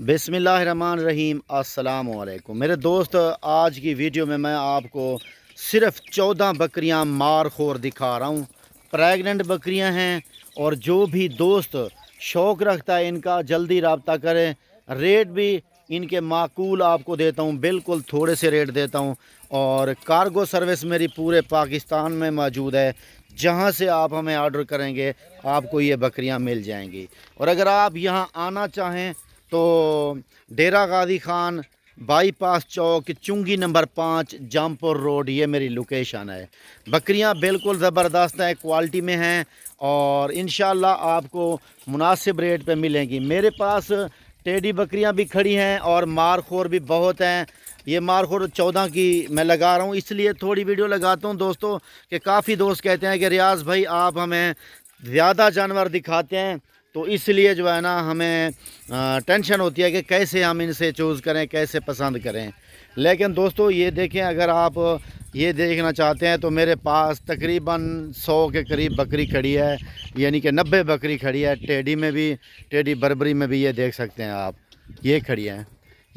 बिसमान रहीम वालेकुम मेरे दोस्त आज की वीडियो में मैं आपको सिर्फ चौदह बकरियां मार खोर दिखा रहा हूँ प्रेग्नेंट बकरियां हैं और जो भी दोस्त शौक़ रखता है इनका जल्दी रबता करें रेट भी इनके माकूल आपको देता हूँ बिल्कुल थोड़े से रेट देता हूँ और कार्गो सर्विस मेरी पूरे पाकिस्तान में मौजूद है जहाँ से आप हमें ऑर्डर करेंगे आपको ये बकरियाँ मिल जाएंगी और अगर आप यहाँ आना चाहें तो डेरा गाजी खान बाईपास चौक चुंगी नंबर पाँच जामपुर रोड ये मेरी लोकेशन है बकरियां बिल्कुल ज़बरदस्त हैं क्वालिटी में हैं और इन आपको मुनासिब रेट पे मिलेंगी मेरे पास टेढ़ी बकरियां भी खड़ी हैं और मारखोर भी बहुत हैं ये मारखोर चौदह की मैं लगा रहा हूँ इसलिए थोड़ी वीडियो लगाता हूँ दोस्तों के काफ़ी दोस्त कहते हैं कि रियाज भाई आप हमें ज़्यादा जानवर दिखाते हैं तो इसलिए जो है ना हमें टेंशन होती है कि कैसे हम इनसे चूज़ करें कैसे पसंद करें लेकिन दोस्तों ये देखें अगर आप ये देखना चाहते हैं तो मेरे पास तकरीबन सौ के करीब बकरी खड़ी है यानी कि नब्बे बकरी खड़ी है टेडी में भी टेडी बरबरी में भी ये देख सकते हैं आप ये खड़ी हैं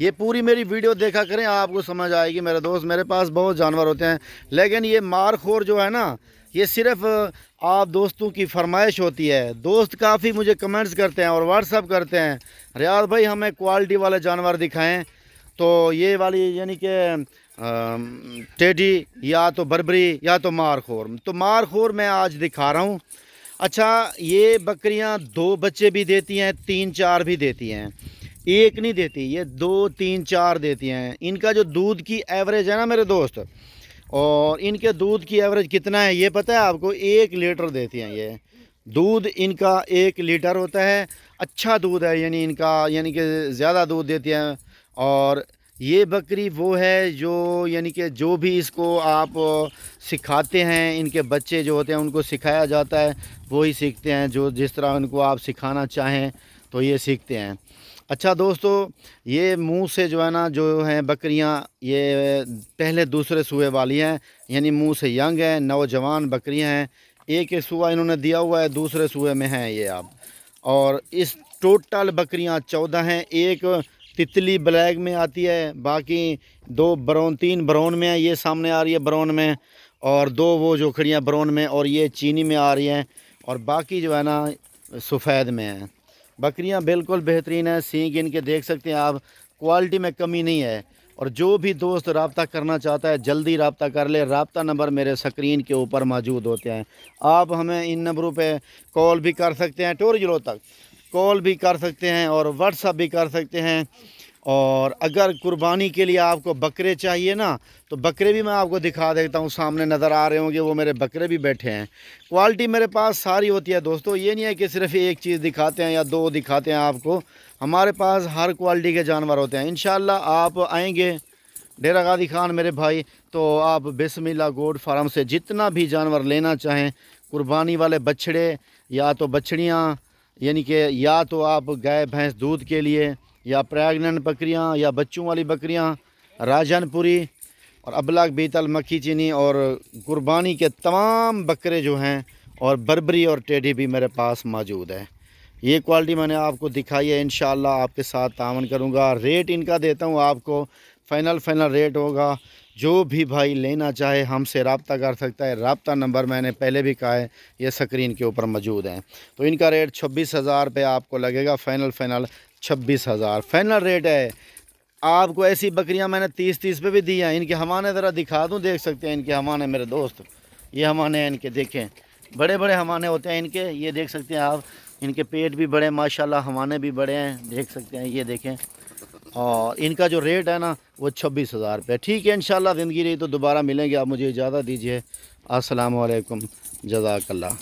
ये पूरी मेरी वीडियो देखा करें आपको समझ आएगी मेरे दोस्त मेरे पास बहुत जानवर होते हैं लेकिन ये मारखोर जो है ना ये सिर्फ आप दोस्तों की फरमाइश होती है दोस्त काफ़ी मुझे कमेंट्स करते हैं और व्हाट्सअप करते हैं रियाज भाई हमें क्वालिटी वाले जानवर दिखाएं तो ये वाली यानी कि टेडी या तो बरबरी या तो मारखोर तो मारखोर मैं आज दिखा रहा हूँ अच्छा ये बकरियाँ दो बच्चे भी देती हैं तीन चार भी देती हैं एक नहीं देती ये दो तीन चार देती हैं इनका जो दूध की एवरेज है ना मेरे दोस्त और इनके दूध की एवरेज कितना है ये पता है आपको एक लीटर देती हैं ये दूध इनका एक लीटर होता है अच्छा दूध है यानी इनका यानी कि ज़्यादा दूध देती हैं और ये बकरी वो है जो यानी कि जो भी इसको आप सिखाते हैं इनके बच्चे जो होते हैं उनको सिखाया जाता है वही सीखते हैं जो जिस तरह उनको आप सिखाना चाहें तो ये सीखते हैं अच्छा दोस्तों ये मुंह से जो है ना जो हैं बकरियां ये पहले दूसरे सूए वाली हैं यानी मुंह से यंग हैं नौजवान बकरियां हैं एक ही सूआ इन्होंने दिया हुआ है दूसरे सूए में हैं ये आप और इस टोटल बकरियां चौदह हैं एक तितली ब्लैक में आती है बाकी दो ब्राउन तीन ब्राउन में है ये सामने आ रही है ब्राउन में और दो वो जोखड़ियाँ खड़ियाँ ब्राउन में और ये चीनी में आ रही हैं और बाकी जो है ना सफ़ेद में है बकरियां बिल्कुल बेहतरीन हैं सींग इनके देख सकते हैं आप क्वालिटी में कमी नहीं है और जो भी दोस्त रबता करना चाहता है जल्दी रबता कर ले रबता नंबर मेरे स्क्रीन के ऊपर मौजूद होते हैं आप हमें इन नंबरों पे कॉल भी कर सकते हैं टोर जिलों तक कॉल भी कर सकते हैं और व्हाट्सअप भी कर सकते हैं और अगर कुर्बानी के लिए आपको बकरे चाहिए ना तो बकरे भी मैं आपको दिखा देता हूँ सामने नज़र आ रहे होंगे वो मेरे बकरे भी बैठे हैं क्वालिटी मेरे पास सारी होती है दोस्तों ये नहीं है कि सिर्फ एक चीज़ दिखाते हैं या दो दिखाते हैं आपको हमारे पास हर क्वालिटी के जानवर होते हैं इन आप आएँगे डेरा गादी खान मेरे भाई तो आप बिसमिल्ला गोड फार्म से जितना भी जानवर लेना चाहें कुर्बानी वाले बछड़े या तो बछड़ियाँ यानी कि या तो आप गाय भैंस दूध के लिए या प्रेगनेंट बकरियाँ या बच्चों वाली बकरियाँ राजनपुरी और अबलाक बीतल मक्खी चीनी और कुर्बानी के तमाम बकरे जो हैं और बर्बरी और टेढ़ी भी मेरे पास मौजूद है ये क्वालिटी मैंने आपको दिखाई है इन आपके साथ तावन करूँगा रेट इनका देता हूँ आपको फ़ाइनल फ़ाइनल रेट होगा जो भी भाई लेना चाहे हमसे रबता कर सकता है रबता नंबर मैंने पहले भी कहा है ये स्क्रीन के ऊपर मौजूद हैं तो इनका रेट छब्बीस हज़ार रुपये आपको लगेगा फ़ाइनल फ़ाइनल छब्बीस हज़ार फाइनल रेट है आपको ऐसी बकरियां मैंने तीस तीस पे भी दी हैं इनके हमाने ज़रा दिखा दूँ देख सकते हैं इनके हमाने मेरे दोस्त ये हमाने हैं इनके देखें बड़े बड़े हमाने होते हैं इनके ये देख सकते हैं आप इनके पेट भी बड़े माशाल्लाह हमाने भी बड़े हैं देख सकते हैं ये देखें और इनका जो रेट है ना वो छब्बीस हज़ार रुपये ठीक है इन ज़िंदगी रही तो दोबारा मिलेंगे आप मुझे इजाज़त दीजिए असलकम जजाकल्ला